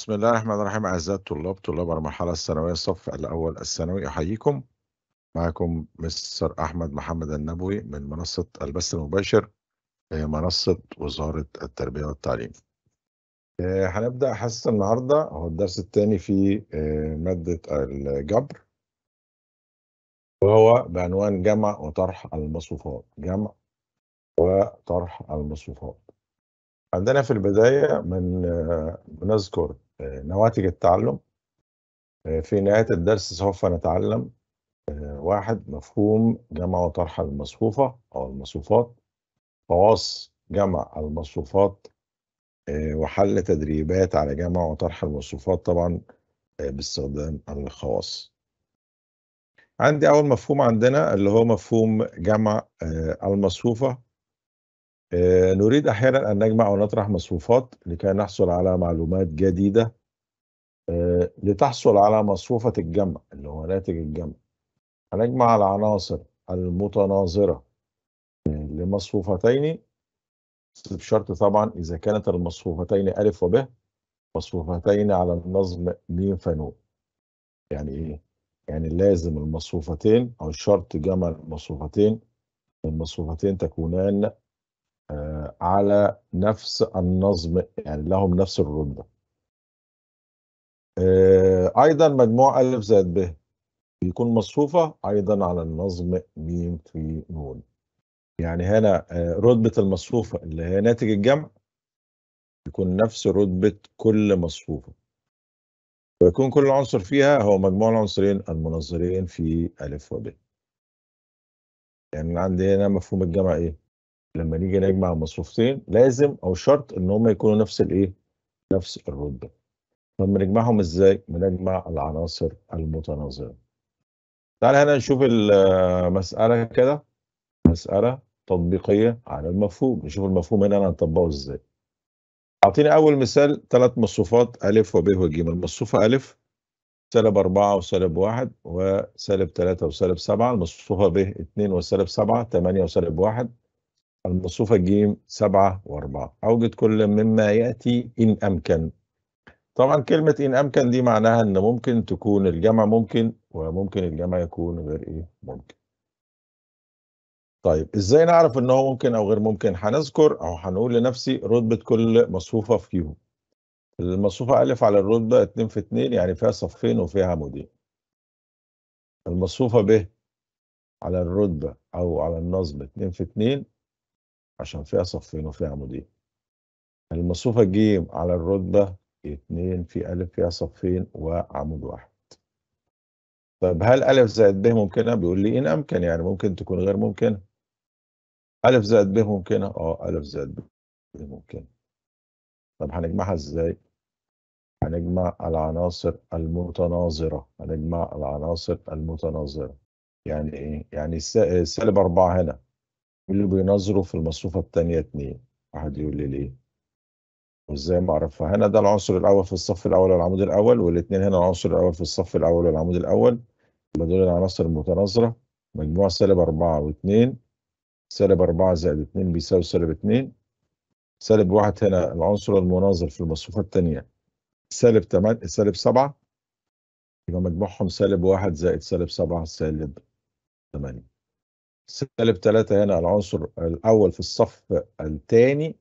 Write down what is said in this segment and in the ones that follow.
بسم الله الرحمن الرحيم أعزائي الطلاب طلاب المرحلة الثانوية الصف الأول الثانوي أحييكم معكم مستر أحمد محمد النبوي من منصة البث المباشر منصة وزارة التربية والتعليم آه، هنبدأ حصة النهاردة هو الدرس الثاني في آه، مادة الجبر وهو بعنوان جمع وطرح المصفوفات جمع وطرح المصفوفات عندنا في البداية من بنذكر آه، نواتج التعلم آه، في نهاية الدرس سوف نتعلم آه، واحد مفهوم جمع وطرح المصفوفة أو المصفوفات خواص جمع المصفوفات آه، وحل تدريبات على جمع وطرح المصفوفات طبعا باستخدام الخواص عندي أول مفهوم عندنا اللي هو مفهوم جمع المصفوفة آه، نريد أحيانا أن نجمع ونطرح مصفوفات لكي نحصل على معلومات جديدة آه، لتحصل على مصفوفة الجمع اللي هو ناتج الجمع هنجمع العناصر المتناظرة آه، لمصفوفتين بشرط طبعا إذا كانت المصفوفتين ألف وب مصفوفتين على النظم م فنون يعني إيه؟ يعني لازم المصفوفتين أو شرط جمع المصفوفتين المصفوفتين تكونان آه، على نفس النظم يعني لهم نفس الرتبة. آه، أيضا مجموع ألف زائد ب بيكون مصفوفة أيضا على النظم م في ن. يعني هنا آه، رتبة المصفوفة اللي هي ناتج الجمع يكون نفس رتبة كل مصفوفة ويكون كل عنصر فيها هو مجموع العنصرين المنظرين في ألف وب يعني عندي هنا مفهوم الجمع إيه؟ لما نيجي نجمع المصروفتين لازم او شرط ان هم يكونوا نفس الايه نفس الرتبه طب بنجمعهم ازاي بنجمع العناصر المتناظره تعال هنا نشوف المساله كده مساله تطبيقيه على المفهوم نشوف المفهوم هنا انا هنطبقه ازاي اعطيني اول مثال ثلاث مصروفات الف وب وج المصروفه الف سالب 4 وسالب 1 وسالب 3 وسالب 7 المصروفه ب 2 وسالب 7 8 وسالب 1 المصفوفة الجيم سبعة وأربعة أوجد كل مما يأتي إن أمكن طبعا كلمة إن أمكن دي معناها إن ممكن تكون الجمع ممكن وممكن الجمع يكون غير إيه ممكن طيب إزاي نعرف إن هو ممكن أو غير ممكن هنذكر أو هنقول لنفسي رتبة كل مصفوفة فيهم المصفوفة ألف على الرتبة 2 في 2 يعني فيها صفين وفيها عمودين المصفوفة ب على الرتبة أو على النصب 2 في 2 عشان فيها صفين وفيها عمودين المصفوفة ج على الرتبة اتنين في ألف فيها صفين وعمود واحد طيب هل ألف زائد ب ممكنة؟ بيقول لي إن أمكن يعني ممكن تكون غير ممكنة ألف زائد ب ممكنة؟ أه ألف زائد ب ممكنة طب هنجمعها إزاي؟ هنجمع العناصر المتناظرة هنجمع العناصر المتناظرة يعني إيه؟ يعني سالب أربعة هنا اللي بينظروا في المصفوفة التانية اتنين واحد يقول لي ليه وازاي ما اعرفها هنا ده العنصر الاول في الصف الاول والعمود الاول والاثنين هنا العنصر الاول في الصف الاول والعمود الاول يبقى دول العناصر المتناظرة مجموع سالب أربعة 2 سالب أربعة زائد اتنين بيساوي سالب اتنين سالب واحد هنا العنصر المناظر في المصفوفة التانية سالب 8 سالب سبعة يبقى مجموعهم سالب واحد زائد سالب سبعة سالب تمانية سالب ثلاثة هنا العنصر الأول في الصف الثاني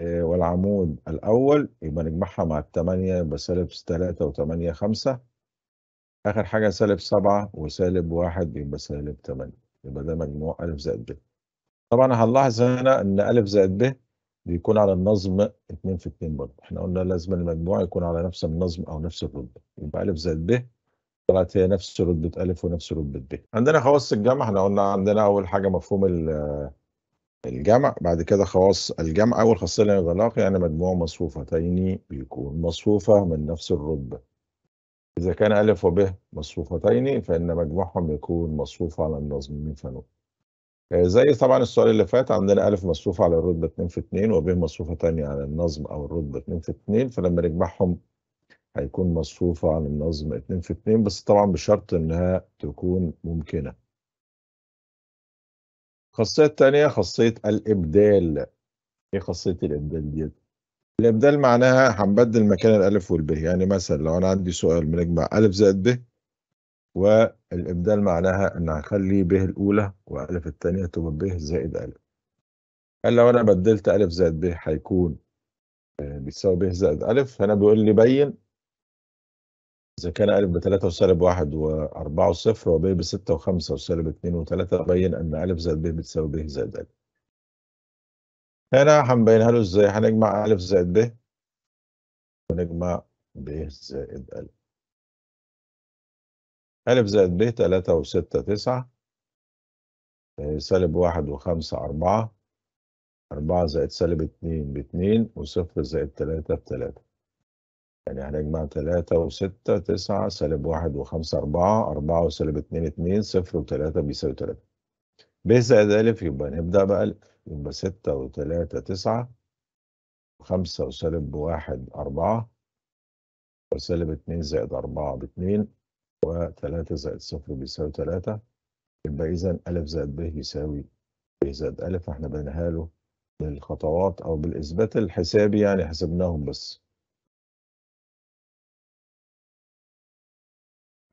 آه، والعمود الأول يبقى نجمعها مع الثمانية يبقى سالب ثلاثة وثمانية خمسة آخر حاجة سالب سبعة وسالب واحد يبقى سالب ثمانية يبقى ده مجموع أ زائد ب طبعا هنلاحظ هنا إن أ زائد ب بيكون على النظم 2 في 2 برضه احنا قلنا لازم المجموع يكون على نفس النظم أو نفس الرتبة يبقى أ زائد ب طلعت هي نفس ردة ألف ونفس ردة ب عندنا خواص الجمع احنا قلنا عندنا أول حاجة مفهوم آه، الجمع بعد كده خواص الجمع أول خاصية الانغلاق يعني مجموع مصفوفتين بيكون مصفوفة من نفس الرتبة إذا كان ألف وب مصفوفتين فإن مجموعهم يكون مصفوف على النظم من فنون آه، زي طبعا السؤال اللي فات عندنا ألف مصفوفة على الرتبة 2 في 2 وب تانية على النظم أو الرتبة 2 في 2 فلما نجمعهم هيكون مصفوفة عن النظم اتنين في اتنين بس طبعا بشرط انها تكون ممكنة الخاصية التانية خاصية الإبدال ايه خاصية الإبدال دي؟ الإبدال معناها هنبدل مكان الألف والب يعني مثلا لو أنا عندي سؤال بنجمع ألف زائد ب والإبدال معناها إن هخلي ب الأولى وألف التانية تبقى ب زائد ألف قال لو أنا بدلت ألف زائد ب هيكون آه، بيساوي ب زائد ألف هنا بيقول لي بين إذا كان ألف بثلاثة وسالب واحد وأربعة وصفر وب بستة وخمسة وسالب اتنين وتلاتة أبين أن ألف زائد ب بتساوي ب زائد ألف. هنا هنبينها له إزاي؟ هنجمع ألف زائد ب ونجمع ب زائد ألف. ألف زائد ب تلاتة وستة تسعة آه، سالب واحد وخمسة أربعة أربعة زائد سالب اتنين باتنين وصفر زائد تلاتة بتلاتة. يعني هنجمع 3 و6 9 سالب 1 و5 4 4 وسالب 2 2 0 و3 بيساوي 3 ب زائد ا يبقى نبدأ بقى يبقى 6 و3 9 5 وسالب 1 4 وسالب 2 زائد 4 ب 2 و3 زائد 0 بيساوي 3 يبقى إذا ا زائد ب يساوي ب زائد ا احنا بنقلها بالخطوات أو بالإثبات الحسابي يعني حسبناهم بس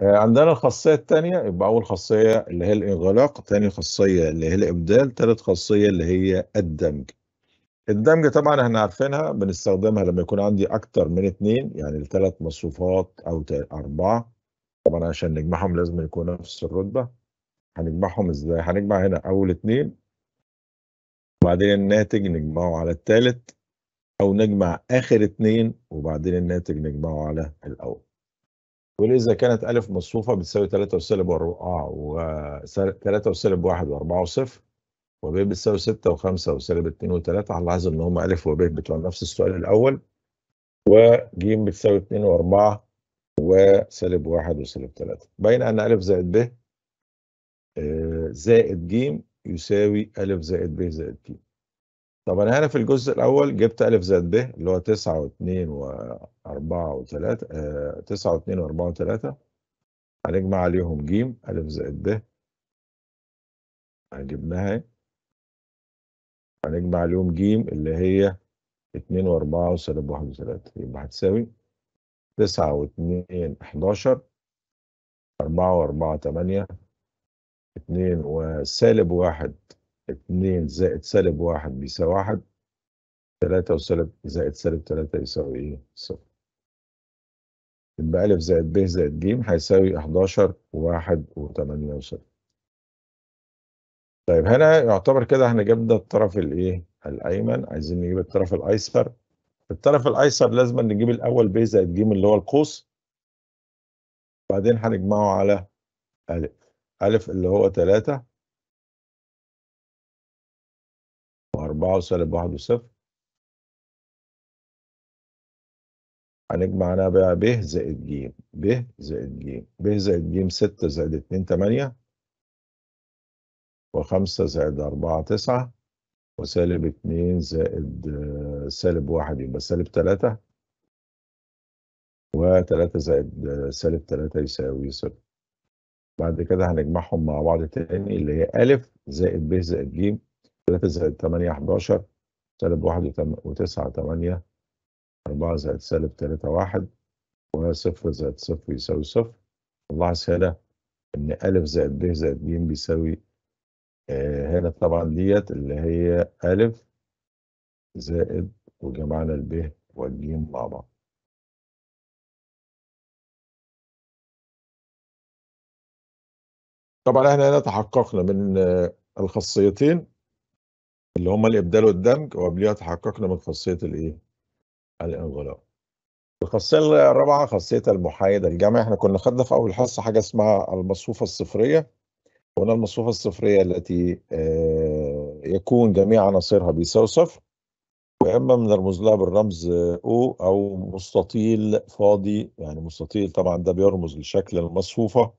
آه، عندنا الخاصية الثانية يبقى أول خاصية اللي هي الانغلاق ثاني خاصية اللي هي الإبدال ثالث خاصية اللي هي الدمج الدمج طبعا احنا عارفينها بنستخدمها لما يكون عندي أكتر من اثنين يعني ثلاث مصفوفات أو أربعة طبعا عشان نجمعهم لازم يكون نفس الرتبة هنجمعهم ازاي؟ هنجمع هنا أول اثنين وبعدين الناتج نجمعه على الثالث أو نجمع آخر اثنين وبعدين الناتج نجمعه على الأول ولذا كانت ألف مصفوفة بتساوي 3 وسالب 4 و 3 آه، وسالب 1 و4 وصفر وب بتساوي 6 و5 وسالب 2 و3 هنلاحظ إن هما ألف وب بتوع نفس السؤال الأول وج بتساوي 2 و4 وسالب 1 وسالب 3 بين أن ألف زائد ب آه، زائد ج يساوي ألف زائد ب زائد ج طب انا هنا في الجزء الاول جبت الف زائد ب اللي هو 9 و2 و4 و3 9 و2 و4 و3 هنجمع عليهم ج الف زائد ب هنجبناها هنجمع عليهم ج اللي هي 2 و4 وسالب 1 و3 يبقى هتساوي 9 و2 11 4 و4 8 2 وسالب 1 2 زائد سالب 1 بيساوي 1 3 وسالب زائد سالب 3 يساوي ايه؟ 0 يبقى ألف زائد ب زائد ج هيساوي 11 و1 و8 و0 طيب هنا يعتبر كده احنا جبنا الطرف الايه؟ الايمن عايزين نجيب الطرف الايسر الطرف الايسر لازم نجيب الاول ب زائد ج اللي هو القوس بعدين هنجمعه على أ أ اللي هو 3 4 وسالب 1 وصفر هنجمع هنا بقى ب زائد ج ب زائد ج ب زائد ج 6 زائد 2 8 و5 زائد 4 9 وسالب 2 زائد آه، سالب 1 يبقى سالب 3 و3 زائد آه، سالب 3 يساوي صفر بعد كده هنجمعهم مع بعض تاني اللي هي أ زائد ب زائد ج 3 زائد 8 11 سالب 1 و9 8 4 زائد سالب 3 1 و0 زائد 0 يساوي 0 نلاحظ هنا ان أ زائد ب زائد ج بيساوي آه هنا طبعا ديت اللي هي أ زائد وجمعنا ب والج مع بعض طبعا احنا هنا تحققنا من آه، الخاصيتين اللي هما الإبدال والدمج وقبليها تحققنا من خاصية الإيه؟ الانغلاق. الخاصية الرابعة خاصية المحايد الجمعي احنا كنا خدنا في أول حصة حاجة اسمها المصفوفة الصفرية هنا المصفوفة الصفرية التي آه، يكون جميع عناصرها بيساوي صفر وإما بنرمز لها بالرمز او أو مستطيل فاضي يعني مستطيل طبعا ده بيرمز لشكل المصفوفة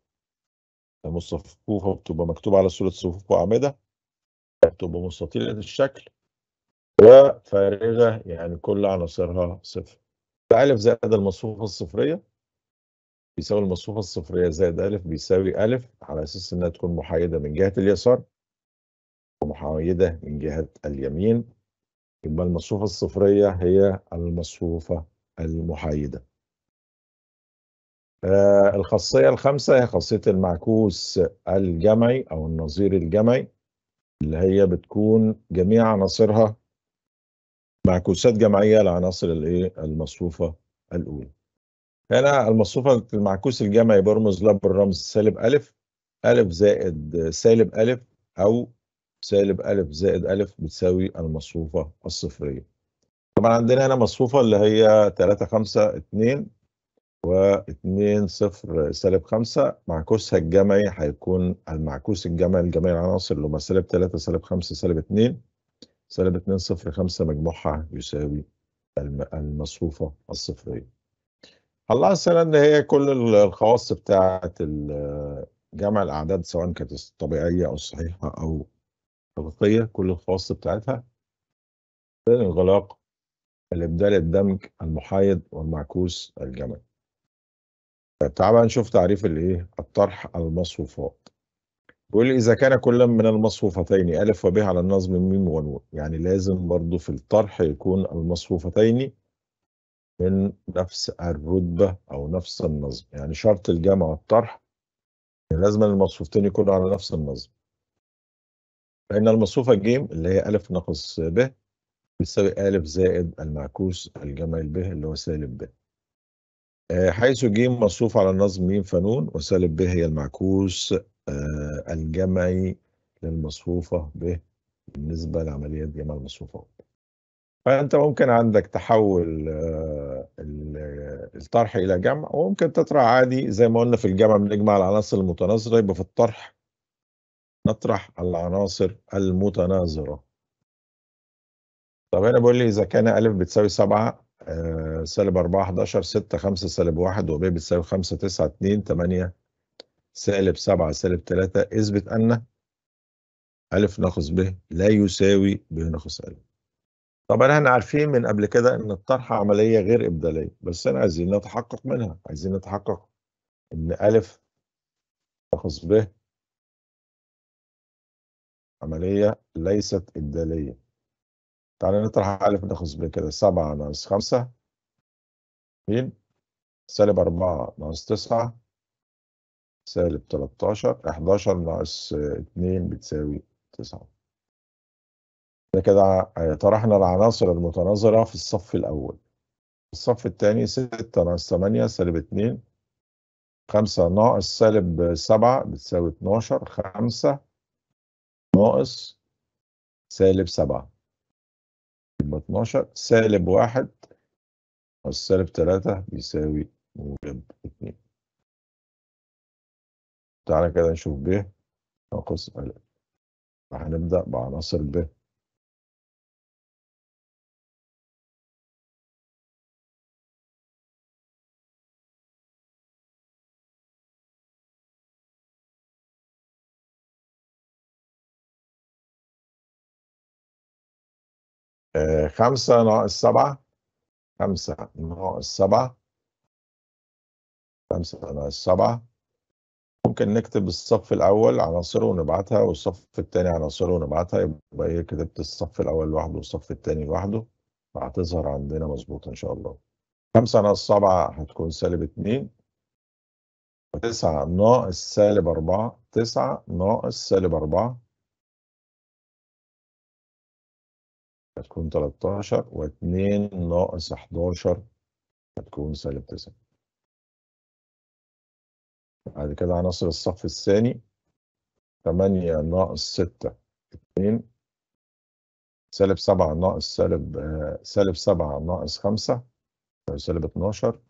المصفوفة بتبقى مكتوبة على صورة صفوف وأعمدة تبقى مستطيلة الشكل وفارغة يعني كل عناصرها صفر ألف زائد المصفوفة الصفرية بيساوي المصفوفة الصفرية زائد ألف بيساوي ألف على أساس إنها تكون محايدة من جهة اليسار ومحايدة من جهة اليمين يبقى المصفوفة الصفرية هي المصفوفة المحايدة آه الخاصية الخامسة هي خاصية المعكوس الجمعي أو النظير الجمعي اللي هي بتكون جميع عناصرها معكوسات جمعيه لعناصر الايه المصفوفه الاولى هنا المصفوفه المعكوس الجمعي برمز له بالرمز سالب الف الف زائد سالب الف أو سالب الف زائد الف بتساوي المصفوفة الصفرية. طبعا عندنا هنا مصفوفة اللي هي 3 5 2 و2 0 سالب 5 معكوسها الجمعي هيكون المعكوس الجمعي لجميع العناصر اللي هم سالب 3 سالب 5 سالب 2 سالب 2 0 5 مجموعها يساوي المصفوفة الصفرية. هنلاحظ ان هي كل الخواص بتاعة جمع الأعداد سواء كانت طبيعية أو صحيحة أو حقيقية كل الخواص بتاعتها الانغلاق الإبدال الدمج المحايد والمعكوس الجمعي. تعال بقى نشوف تعريف الايه الطرح المصفوفات بيقول اذا كان كل من المصفوفتين الف وب على النظم ميم ونون يعني لازم برضو في الطرح يكون المصفوفتين من نفس الرتبه او نفس النظم يعني شرط الجمع والطرح لازم المصفوفتين يكونوا على نفس النظم فان المصفوفه الجيم اللي هي الف ناقص ب بتساوي الف زائد المعكوس الجمع ب اللي هو سالب ب آه، حيث ج مصروف على النظم م فنون وسالب ب هي المعكوس آه، الجمعي للمصفوفة ب بالنسبة لعملية جمع المصفوفات فأنت ممكن عندك تحول آه، الطرح إلى جمع وممكن تطرح عادي زي ما قلنا في الجمع بنجمع العناصر المتناظرة يبقى في الطرح نطرح العناصر المتناظرة طب هنا بيقول لي إذا كان أ بتساوي 7 آه، سالب 4 11 6 5 سالب 1 وب بتساوي 5 9 2 8 سالب 7 سالب 3 اثبت ان أ ناقص ب لا يساوي ب ناقص أ. طبعا احنا عارفين من قبل كده ان الطرح عمليه غير ابداليه بس انا عايزين نتحقق منها عايزين نتحقق ان أ ناقص ب عمليه ليست ابداليه تعالى نطرح ألف نخلص بكده سبعة ناقص خمسة مين سالب أربعة ناقص تسعة سالب تلاتاشر إحداشر ناقص اتنين بتساوي تسعة ده كده طرحنا العناصر المتناظرة في الصف الأول الصف الثاني ستة ناقص تمانية سالب اتنين خمسة ناقص سالب سبعة بتساوي اتناشر خمسة ناقص سالب سبعة يبقى 12 سالب واحد بس سالب تلاتة بيساوي موجب اتنين تعالى كده نشوف ب ناقص ألف هنبدأ بعناصر ب آه، خمسة ناقص سبعة خمسة ناقص سبعة خمسة ناقص سبعة ممكن نكتب الصف الأول عناصره ونبعتها والصف التاني عناصره ونبعتها يبقى هي كتبت الصف الأول لوحده والصف التاني لوحده فهتظهر عندنا مظبوطة إن شاء الله خمسة ناقص سبعة هتكون سالب اتنين وتسعة ناقص سالب أربعة تسعة ناقص سالب أربعة هتكون 13 و2 ناقص 11 هتكون سالب 9 بعد كده هنصل الصف الثاني 8 ناقص 6 2 سالب 7 ناقص سالب آه، سالب 7 ناقص 5 سالب 12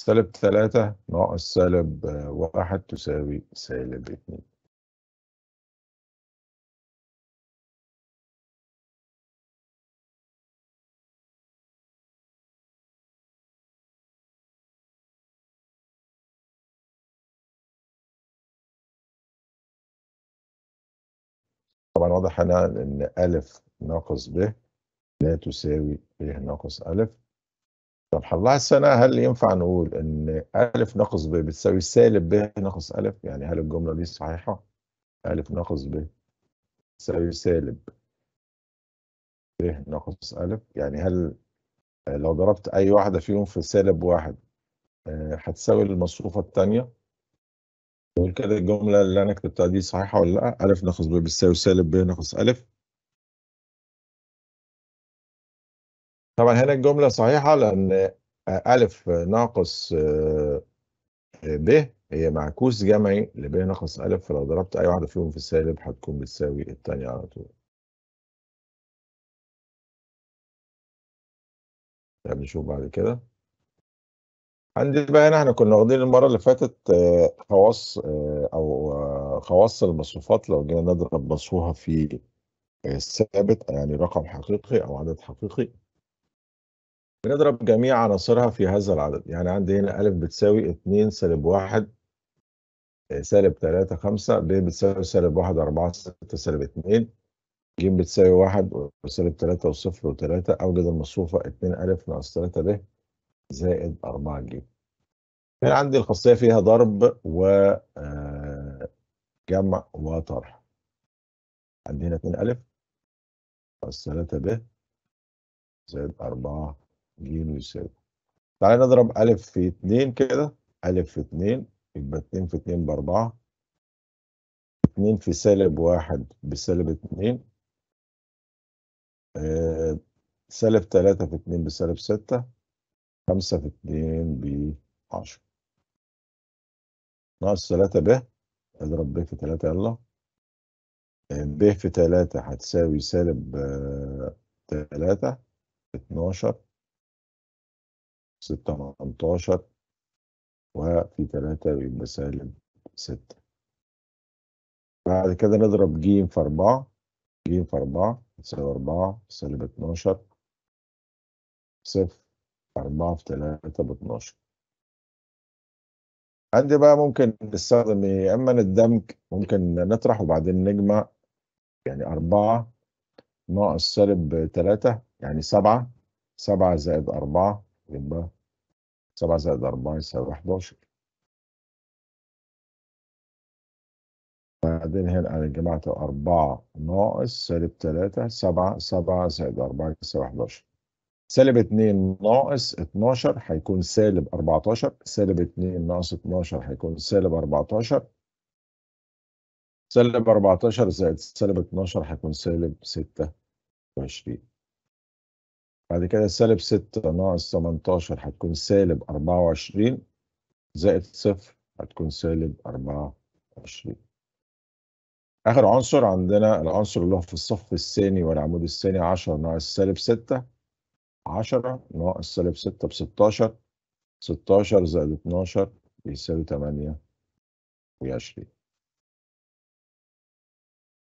سالب 3 ناقص سالب 1 آه، تساوي سالب 2 طبعا واضح هنا ان ألف ناقص ب لا تساوي ب ناقص ألف طب هنلاحظ هنا هل ينفع نقول ان ألف ناقص ب بتساوي سالب ب ناقص ألف يعني هل الجملة دي صحيحة؟ ألف ناقص ب تساوي سالب ب ناقص ألف يعني هل لو ضربت أي واحدة فيهم في سالب واحد آه، هتساوي المصفوفة الثانية نقول كده الجملة اللي أنا كتبتها دي صحيحة ولا لأ؟ أ ناقص ب بتساوي سالب ب ناقص أ. طبعا هنا الجملة صحيحة لأن أ ناقص آه، ب هي معكوس جمعي لب ناقص أ فلو ضربت أي واحدة فيهم في السالب هتكون بتساوي التانية على طول. طب نشوف بعد كده. عندي بقى هنا احنا كنا واخدين المره اللي فاتت آه، خواص آه، او آه، خواص المصروفات لو جينا نضرب مصروفها في الثابت يعني رقم حقيقي او عدد حقيقي بنضرب جميع عناصرها في هذا العدد يعني عندي هنا أ بتساوي 2 سالب 1 سالب 3 5 ب بتساوي سالب 1 4 6 سالب 2 ج بتساوي 1 وسالب 3 وصفر و3 أوجد المصروفة 2 أ ناقص 3 ب زائد 4 جي كان عندي الخاصية فيها ضرب و آه، جمع وطرح عندي هنا 2 ألف بس 3 ب زائد 4 ج يساوي تعالى نضرب ألف في 2 كده ألف في 2 يبقى 2 في 2 ب 4 2 في سالب 1 بسالب 2 آه سالب 3 في 2 بسالب 6 خمسة في اتنين ب 10 ناقص 3 ب اضرب ب في 3 يلا آه، ب في 3 هتساوي سالب 3 12 6 18 وفي 3 يبقى سالب 6 بعد كده نضرب ج في 4 ج في 4 تساوي 4 سالب 12 صفر 4 في 3 ب 12 عندي بقى ممكن نستخدم إيه؟ يا اما الدمج ممكن نطرح وبعدين نجمع يعني 4 ناقص سالب 3 يعني 7 7 زائد 4 يبقى 7 زائد 4 يساوي 11 بعدين هنا أنا جمعت 4 ناقص سالب 3 7 7 زائد 4 يساوي 11 سالب 2 ناقص 12 هيكون سالب 14 سالب 2 ناقص 12 هيكون سالب 14 سالب 14 زائد سالب 12 هيكون سالب 26 بعد كده سالب 6 ناقص 18 هتكون سالب 24 زائد 0 هتكون سالب 24 آخر عنصر عندنا العنصر اللي هو في الصف الثاني والعمود الثاني 10 ناقص سالب 6 10 ناقص سالب 6 ب 16 16 زائد 12 بيساوي 28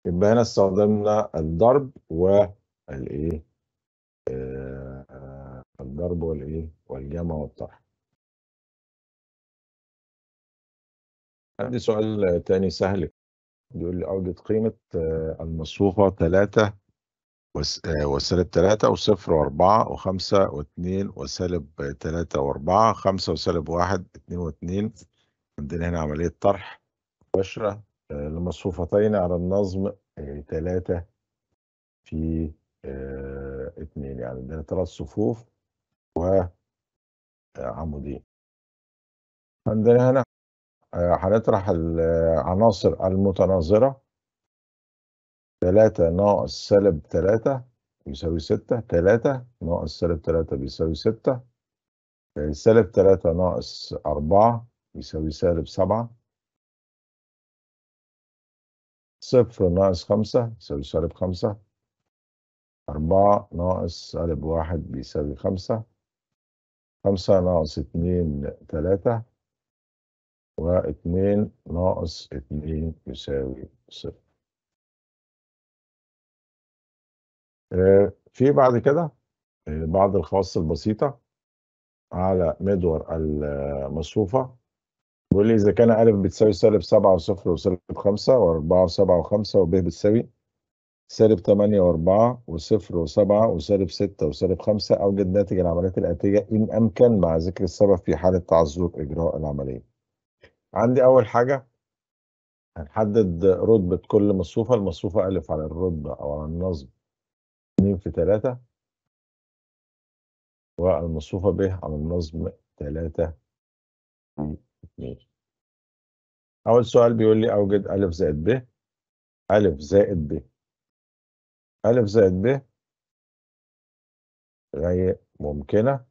يبقى هنا استخدمنا الضرب والايه آه الضرب والايه والجمع والطرح عندي سؤال تاني سهل بيقول لي أوجد قيمة آه، المصفوفة 3 آه، وسالب 3 وصفر واربعة وخمسة واتنين وسالب 3 واربعة خمسة وسالب واحد اتنين واتنين عندنا هنا عملية طرح مباشرة آه، لمصفوفتين على النظم 3 آه، في اتنين يعني عندنا ثلاث صفوف وعمودين عندنا هنا هنطرح العناصر المتناظرة 3 ناقص سالب 3 بيساوي 6 3 ناقص سالب 3 بيساوي 6 آه، سالب 3 ناقص 4 يساوي سالب 7 صفر ناقص خمسة يساوي سالب خمسة أربعة ناقص سالب واحد بيساوي خمسة خمسة ناقص اتنين تلاتة واتنين ناقص اتنين يساوي صفر آه، في بعد كده آه، بعض الخواص البسيطة على محور المصفوفة بيقول لي إذا كان أ بتساوي سالب 7 و0 وسالب 5 و4 و7 و5 وب بتساوي سالب 8 و4 و0 و7 وسالب 6 وسالب 5 أوجد ناتج العمليات الآتية إن أمكن مع ذكر السبب في حالة تعذر إجراء العملية. عندي أول حاجة هنحدد رتبة كل مصفوفة، المصفوفة أ على الرتبة أو على النصب 2 في 3 والمصفوفة به على النظم 3 في 2 أول سؤال بيقول لي أوجد أ زائد ب أ زائد ب أ زائد ب غير ممكنة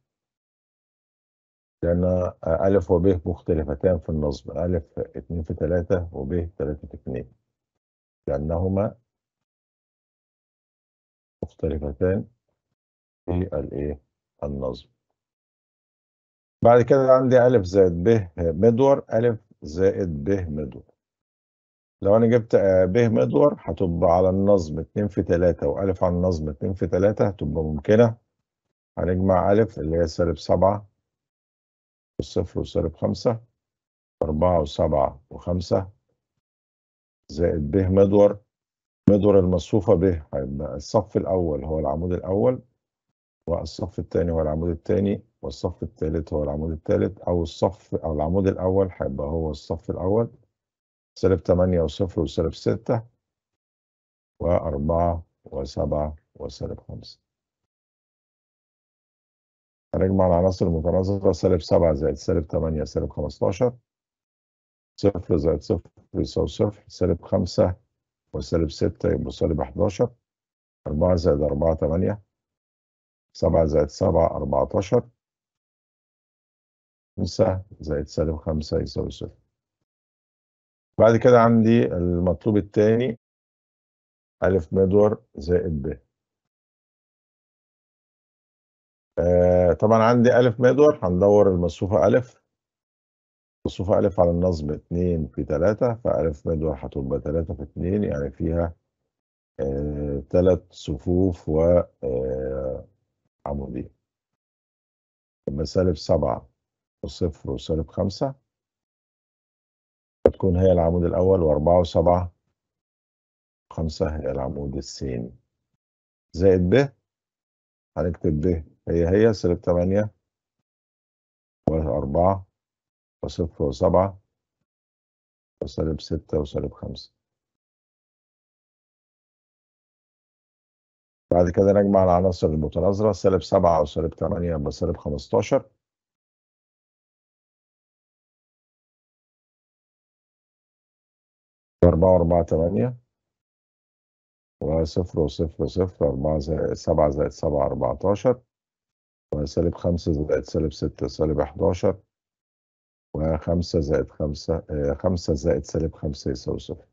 لأن أ و ب مختلفتان في النظم أ 2 في 3 ب 3 في 2 لأنهما مختلفتان في الايه النظم بعد كده عندي ألف زائد ب مدور ألف زائد ب مدور لو أنا جبت آه، ب مدور هتبقى على النظم 2 في 3 وألف على النظم 2 في 3 هتبقى ممكنة هنجمع ألف اللي هي سالب 7 والصفر وسالب 5 4 و7 و5 زائد ب مدور المدور المصفوفة به هيبقى الصف الأول هو العمود الأول والصف الثاني هو العمود الثاني والصف الثالث هو العمود الثالث أو الصف أو العمود الأول هيبقى هو الصف الأول سالب 8 وصفر وسالب 6 وأربعة وسبعة وسالب 5 هنجمع العناصر المتناظرة سالب 7 زائد سالب 8 سالب 15 صفر زائد صفر يساوي صفر سالب 5 وسالب 6 يبقى سالب 11 4 زائد 4 8 7 زائد 7 14 5 زائد سالب 5 يساوي صفر بعد كده عندي المطلوب الثاني ا مدور زائد ب آه طبعا عندي ا مدور هندور المصفوفة ا نصف ألف على النصب اتنين في تلاتة فألف مدور هتبقى تلاتة في اتنين يعني فيها آه، تلات صفوف و آه لما سالب سبعة وصفر وسالب خمسة هتكون هي العمود الأول وأربعة وسبعة خمسة هي العمود الثاني زائد ب هنكتب ب هي هي سالب تمانية وأربعة وصفر وسبعة وسالب ستة وسالب خمسة بعد كده نجمع العناصر المتناظرة سالب سبعة وسالب تمانية يبقى سالب خمستاشر أربعة وأربعة تمانية وصفر وصفر صفر أربعة زائد سبعة زائد سبعة أربعتاشر وسالب خمسة زائد سالب ستة سالب حداشر وخمسة زائد خمسة آه، خمسة زائد سالب خمسة يساوي صفر.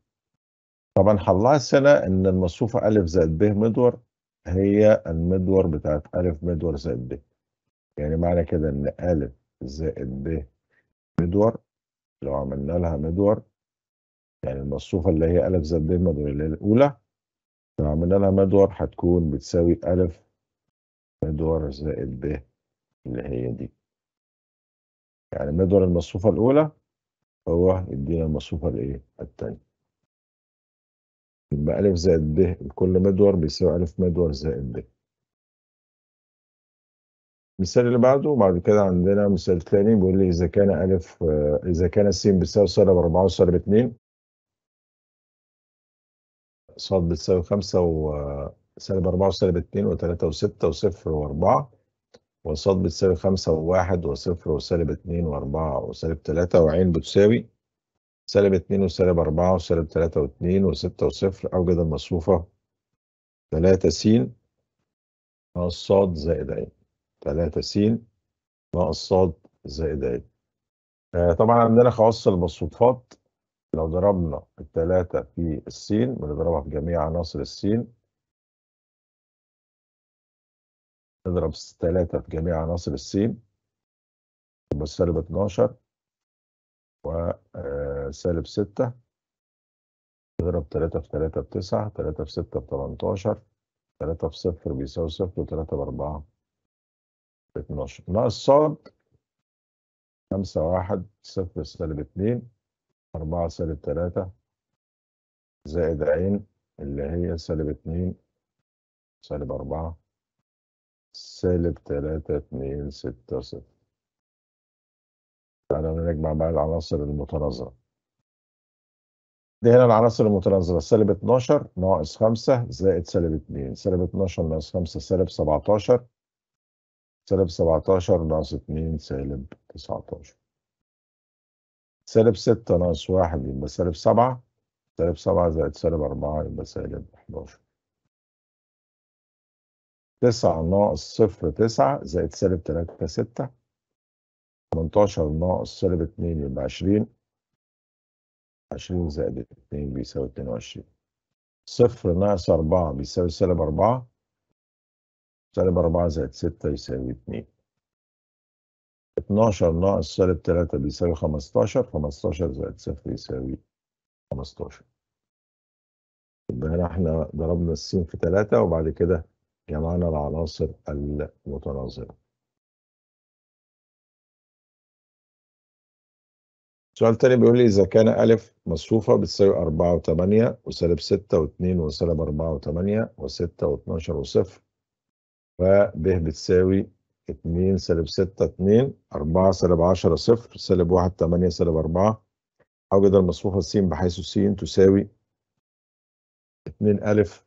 طبعا هنلاحظ ان المصفوفه أ زائد ب مدور هي المدور بتاعت أ مدور زائد ب. يعني معنى كده ان أ زائد ب مدور لو عملنا لها مدور يعني المصفوفه اللي هي أ زائد ب مدور اللي هي الأولى لو عملنا لها مدور هتكون بتساوي أ مدور زائد ب اللي هي دي. يعني ندور المصفوفة الأولى هو يدينا المصفوفة الإيه؟ الثانية. يبقى أ زائد ب لكل مدور بيساوي أ مدور زائد ب. المثال اللي بعده بعد كده عندنا مثال تاني بيقول لي إذا كان أ إذا كان س بيساوي سالب 4 وسالب 2 ص بتساوي 5 وسالب 4 وسالب 2 و3 و6 و0 و4 والصاد بتساوي خمسة وواحد وصفر وسالب اتنين وأربعة وسالب تلاتة وعين بتساوي سالب اتنين وسالب أربعة وسالب تلاتة واتنين وستة وصفر أوجد المصفوفة تلاتة س ناقص ص زائد عين تلاتة س ناقص ص زائد عين آه طبعا عندنا خواص المصفوفات لو ضربنا التلاتة في السين بنضربها في جميع عناصر السين اضرب 3 في جميع عناصر السين يبقى آه، سالب 12 وسالب 6 اضرب 3 في 3 ب 9 3 في 6 ب 18 3 في 0 بيساوي 0 و3 ب 4 ب 12 ناقص صاد 5 1 0 سالب 2 4 سالب 3 زائد عين اللي هي سالب 2 سالب 4 سالب تلاتة اتنين ستة صفر تعالى نجمع بقى العناصر المتناظرة دي هنا العناصر المتناظرة سالب 12 ناقص 5 زائد سالب 2 سالب 12 ناقص 5 سالب 17 سالب 17 ناقص 2 سالب 19 سالب 6 ناقص 1 يبقى سالب 7 سالب 7 زائد سالب 4 يبقى سالب 11 تسعة ناقص صفر تسعة زائد سالب تلاتة ستة تمنتاشر ناقص سالب اتنين يبقى عشرين عشرين زائد اتنين بيساوي اتنين وعشرين صفر ناقص أربعة بيساوي سالب أربعة سالب أربعة زائد ستة يساوي اتنين اتناشر ناقص سالب تلاتة بيساوي خمستاشر خمستاشر زائد صفر يساوي خمستاشر يبقى هنا احنا ضربنا السين في تلاتة وبعد كده جمعنا العناصر المتناظرة سؤال تاني بيقول لي إذا كان ألف مصفوفة بتساوي أربعة وثمانية وسالب ستة واتنين وسالب أربعة وثمانية وستة واتناشر وصفر ف ب بتساوي اتنين سالب ستة اتنين أربعة سالب عشرة صفر سالب واحد تمانية سالب أربعة أوجد المصفوفة س بحيث س تساوي اتنين ألف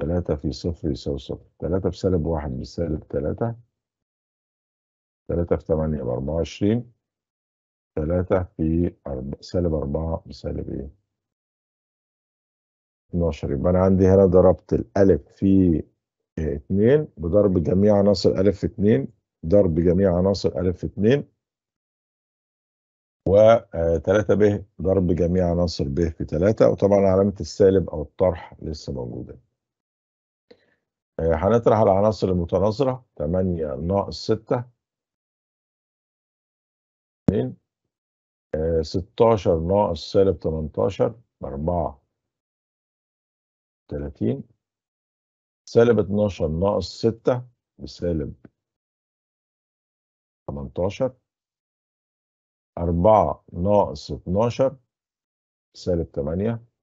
3 في صفر يساوي صفر 3 في سالب 1 بسالب 3 3 في 8 يبقى 24 3 في أرب... سالب 4 بسالب ايه 12 يبقى انا عندي هنا ضربت الالف في 2 آه، بضرب جميع عناصر الف في 2 ضرب جميع عناصر الف في 2 و3 ب ضرب جميع عناصر ب في 3 وطبعا علامه السالب او الطرح لسه موجوده آه، هنطرح العناصر المتناظرة 8 ناقص 6 2 16 ناقص سالب 18 4 30 سالب 12 ناقص 6 بسالب 18 4 ناقص 12 سالب 8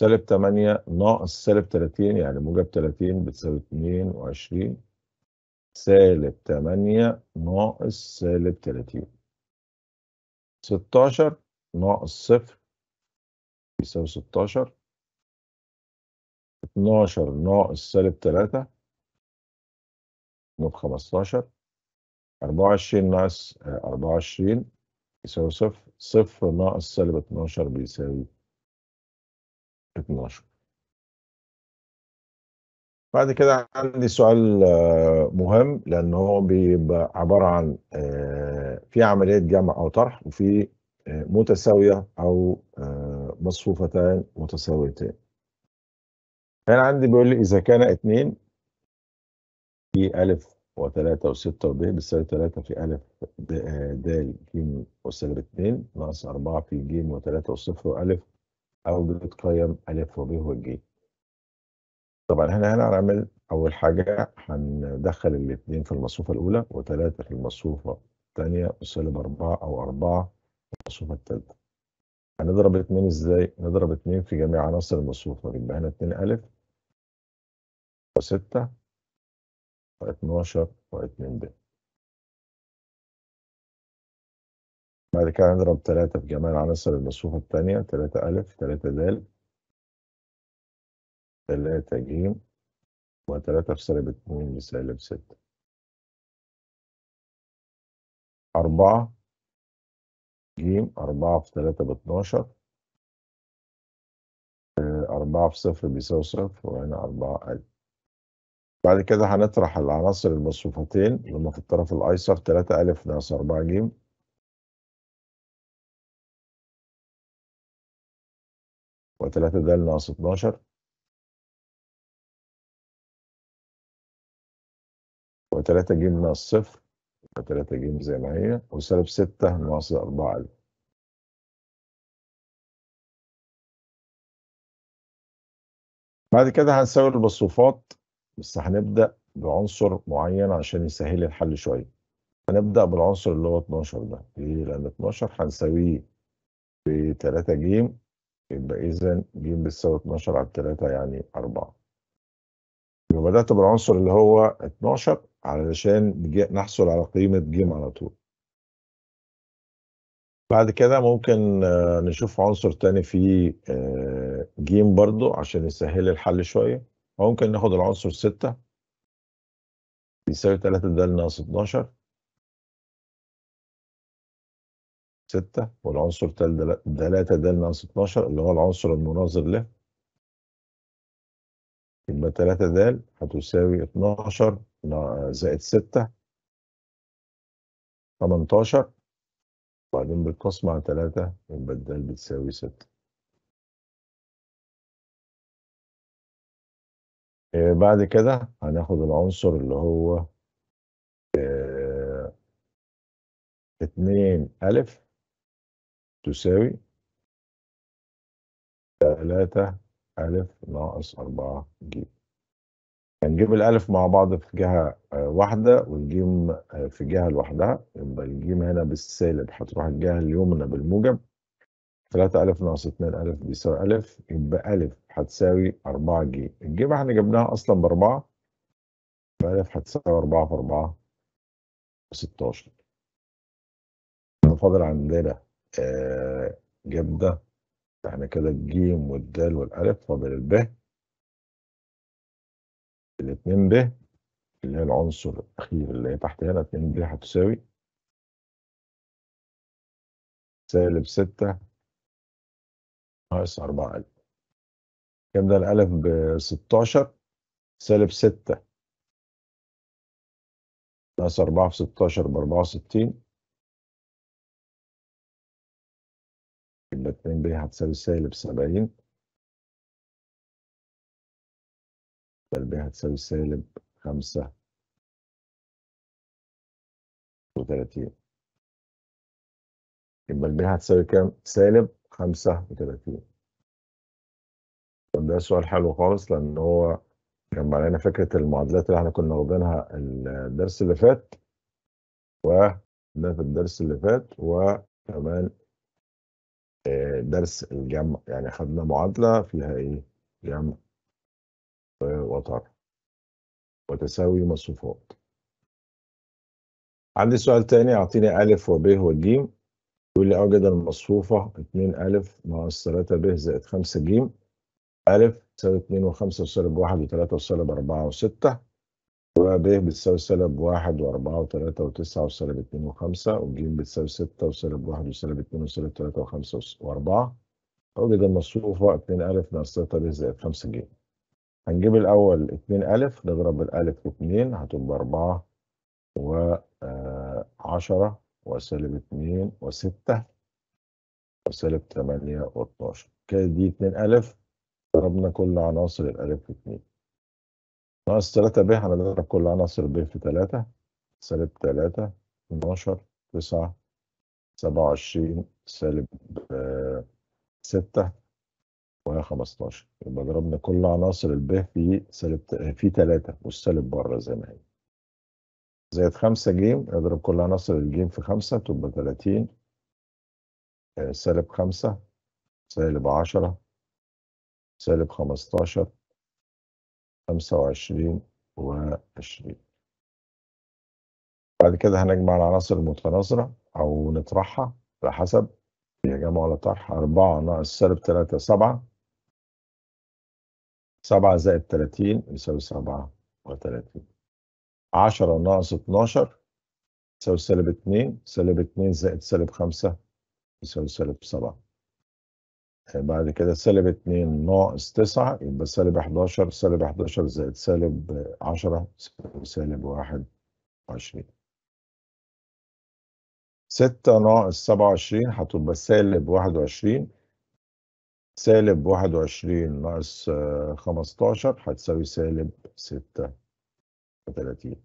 سالب 8 ناقص سالب 30 يعني موجب 30 بتساوي 22 سالب 8 ناقص سالب 30 16 ناقص 0 بيساوي 16 12 ناقص سالب 3 ناقص 15 24 ناقص 24 يساوي صفر صفر ناقص سالب 12 بيساوي 12 بعد كده عندي سؤال آه، مهم لان هو بيبقى عباره عن آه، في عمليه جمع او طرح وفي آه، متساويه او مصفوفتان متساويتين هنا عندي بيقول لي اذا كان 2 في الف و3 و6 وب بتساوي 3 في الف د ج وسالب 2 ناقص 4 في ج و3 وصفر والف أو بتقيم ألف وب والج. طبعا هنا هنعمل أول حاجة هندخل الاتنين في المصفوفة الأولى وتلاتة في المصفوفة التانية وسالب أربعة أو أربعة في المصفوفة التالتة. هنضرب اتنين ازاي؟ نضرب اتنين في جميع عناصر المصفوفة يبقى هنا اتنين ألف وستة واتناشر واتنين ب. بعد كده هنضرب تلاتة في جميع العناصر المصفوفة التانية تلاتة أ تلاتة د تلاتة ج وتلاتة في سالب اتنين بسالب ستة أربعة ج أربعة في تلاتة باتناشر آه، أربعة في صفر بيساوي صفر وهنا أربعة أ بعد كده هنطرح العناصر المصفوفتين هما في الطرف الأيسر تلاتة أ ناقص أربعة ج وثلاثة 3 ده ناقص اتناشر و3 ج ناقص صفر و3 ج زي ما هي وسالب ستة ناقص أربعة ألف بعد كده هنساوي المصفوفات بس هنبدأ بعنصر معين عشان يسهل الحل شوية هنبدأ بالعنصر اللي هو 12 ده ليه؟ لأن 12 هنساويه ب 3 ج يبقى إذا ج بتساوي 12 على 3 يعني 4 يبقى بدأت بالعنصر اللي هو 12 علشان نحصل على قيمة ج على طول بعد كده ممكن آه، نشوف عنصر تاني فيه آه، ج برضو عشان يسهل الحل شوية ممكن ناخد العنصر 6 بيساوي 3 ده ناقص 12 ستة والعنصر تلاتة د ناقص 12 اللي هو العنصر المناظر له يبقى 3 د هتساوي 12 زائد 6 18 وبعدين بالقسم على 3 يبقى الدال بتساوي 6 آه، بعد كده هناخد العنصر اللي هو آه، اتنين ألف تساوي تلاتة ألف ناقص أربعة جيم يعني هنجيب الألف مع بعض في جهة آه، واحدة والجيم آه، في جهة لوحدها يبقى الجيم هنا بالسالب هتروح الجهة اليمنى بالموجب تلاتة ألف ناقص اتنين ألف بيساوي ألف يبقى ألف هتساوي أربعة جيم الجيم احنا جبناها أصلا بأربعة فألف هتساوي أربعة في أربعة ستاشر فاضل عندنا آه، جدة احنا كده الجيم والدال والالف فاضل الب الاتنين ب اللي هي العنصر الاخير اللي هي تحت هنا اتنين ب هتساوي سالب ستة ناقص أربعة ألف كم ده الألف بستاشر سالب ستة ناقص أربعة في ستاشر بأربعة وستين يبقى ب هتساوي سالب 70 ب هتساوي سالب خمسة وتلاتين يبقى ب هتساوي كام؟ سالب 35 ده سؤال حلو خالص لأن هو جمع لنا فكرة المعادلات اللي احنا كنا واخدينها الدرس اللي فات و في الدرس اللي فات وكمان درس الجمع يعني خدنا معادلة فيها إيه جمع طيب، وطرح وتساوي مصفوفات عندي سؤال تاني أعطيني أ ب و ج يقول لي أوجد المصفوفة 2 أ ناقص 3 ب زائد 5 ج أ تساوي 2 و5 وسالب 1 و3 وسالب 4 و6 ب بتساوي سالب واحد وأربعة وتلاتة وتسعة وسالب اتنين وخمسة وج بتساوي ستة وسالب واحد وسالب اتنين وسالب تلاتة وخمسة وأربعة أوجد المصروفة اتنين ألف ناقص تلاتة ب زائد خمسة ج. هنجيب الأول اتنين ألف نضرب الألف في اتنين هتبقى أربعة وعشرة وسالب اتنين وستة وسالب تمانية واتناشر. كده دي اتنين ألف ضربنا كل عناصر الألف في اتنين. ناقص 3 ب هنضرب كل عناصر ب في 3 سالب 3 12 9 27 سالب 6 وهي 15 يبقى ضربنا كل عناصر ال ب في سالب في 3 والسالب بره زي ما هي زائد 5 ج اضرب كل عناصر ج في 5 تبقى 30 آه، سالب 5 سالب 10 سالب 15 خمسة وعشرين وعشرين بعد كده هنجمع العناصر المتناظرة أو نطرحها على حسب هي جمع ولا طرح أربعة ناقص سالب تلاتة سبعة سبعة زائد تلاتين يساوي سبعة وتلاتين عشرة ناقص اتناشر يساوي سالب اتنين سالب اتنين زائد سالب خمسة يساوي سالب سبعة بعد كده سالب 2 ناقص 9 يبقى سالب 11 سالب 11 زائد سالب 10 سالب 21 6 ناقص 27 هتبقى سالب 21 سالب 21 ناقص 15 آه، هتساوي سالب 36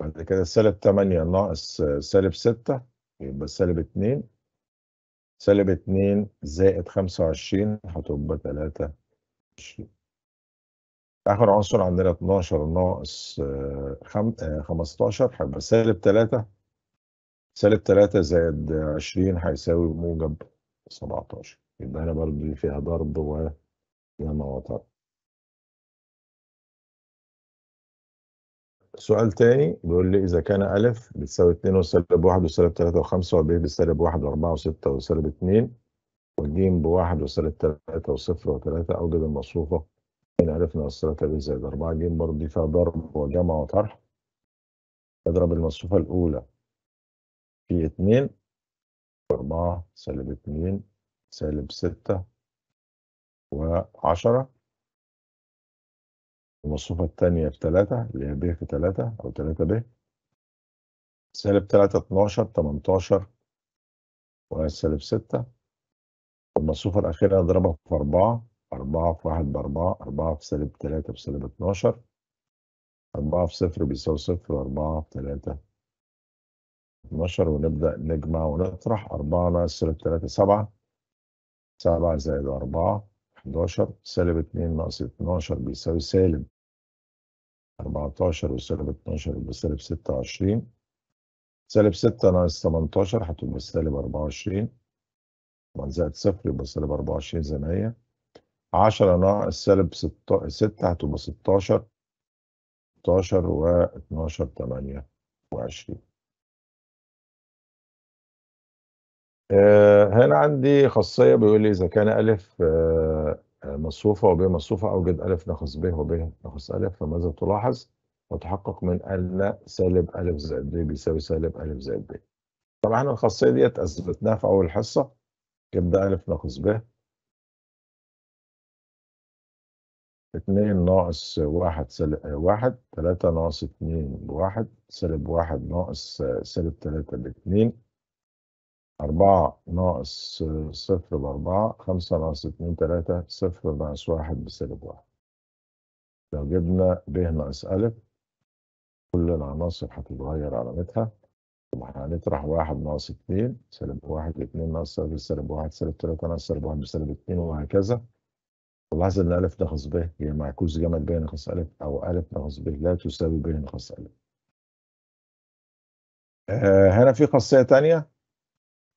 بعد كده سالب 8 ناقص آه، سالب 6 يبقى سالب 2 سالب 2 زائد 25 هتبقى 23 آخر عنصر عندنا 12 ناقص 15 آه، آه، هيبقى سالب 3 سالب 3 زائد 20 هيساوي موجب 17 يبقى هنا برضه فيها ضرب ويا نواطر سؤال تاني بيقول لي إذا كان أ بتساوي 2 وسالب 1 وسالب 3 و5 وب بسالب 1 و4 و6 وسالب 2 وج 1 وسالب 3 و0 و3 3 أوجد المصفوفة من ألف ناقص 3 ب زائد 4 ج برضه دي فيها ضرب وجمع وطرح أضرب المصفوفة الأولى في 2 و 4 سالب 2 سالب 6 و10 المصفوفة الثانية تلاتة اللي هي ب في تلاتة أو تلاتة ب سالب تلاتة اتناشر تمنتاشر وسالب ستة والمصفوفة الأخيرة أضربها في أربعة أربعة في واحد بأربعة أربعة في سالب تلاتة سالب اتناشر أربعة في صفر بيساوي صفر وأربعة في تلاتة اتناشر ونبدأ نجمع ونطرح أربعة ناقص سالب تلاتة سبعة سبعة زائد أربعة حداشر سالب اتنين ناقص اتناشر بيساوي سالب 14 وسالب 12 يبقى سالب 26 سالب 6 ناقص 18 هتبقى سالب 24 طبعا زائد صفر يبقى سالب 24 زي ما هي 10 ناقص سالب 6 6 هتبقى 16 16 و 12 8 و20 هنا عندي خاصية بيقول لي إذا كان ألف آه، آه، مصفوفة وب مصفوفة أوجد أ ناقص ب وب ناقص أ فماذا تلاحظ؟ وتحقق من أن سالب أ زائد ب بيساوي سالب أ زائد ب. طبعا الخاصية ديت أثبتناها في أول حصة يبدأ أ ناقص ب 2 ناقص 1 سالب 1 آه، 3 ناقص 2 ب 1 سالب 1 ناقص آه، سالب 3 ب 2 أربعة ناقص آه، صفر بأربعة خمسة ناقص اتنين تلاتة صفر ناقص واحد بسالب واحد لو جبنا ب ناقص أ كل العناصر هتتغير علامتها يبقى هنطرح واحد ناقص اتنين سالب واحد اتنين ناقص صفر سالب واحد سالب تلاتة ناقص سالب واحد بسالب اتنين وهكذا ولاحظ إن أ ناقص ب هي معكوس جمع ب ناقص أ أو أ ناقص ب لا تساوي ب ناقص أ آه هنا في خاصية تانية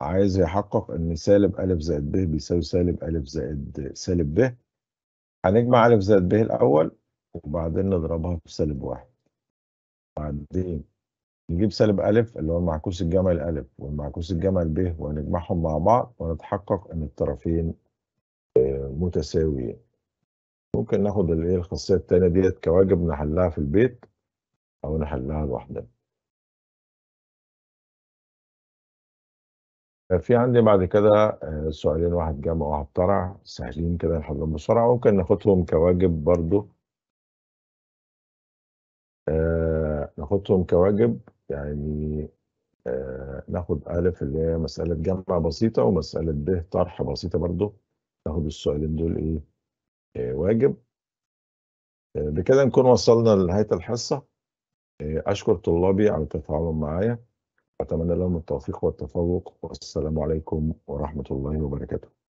عايز يحقق ان سالب أ زائد ب بيساوي سالب أ زائد سالب ب هنجمع أ زائد ب الأول وبعدين نضربها في سالب واحد بعدين نجيب سالب أ اللي هو المعكوس الجمعي ا والمعكوس الجمعي ب ونجمعهم مع بعض ونتحقق ان الطرفين آه، متساويين ممكن ناخد الايه الخاصية التانية ديت كواجب نحلها في البيت أو نحلها لوحدنا في عندي بعد كده آه، سؤالين واحد جمع وواحد طرع سهلين كده نحلهم بسرعة ممكن ناخدهم كواجب برضو آه، ناخدهم كواجب يعني آه، ناخد ألف اللي هي مسألة جمع بسيطة ومسألة ب طرح بسيطة برضو ناخد السؤالين دول إيه واجب بكده نكون وصلنا لنهاية الحصة أشكر طلابي على تفاعلهم معايا أتمنى لهم التوفيق والتفوق والسلام عليكم ورحمة الله وبركاته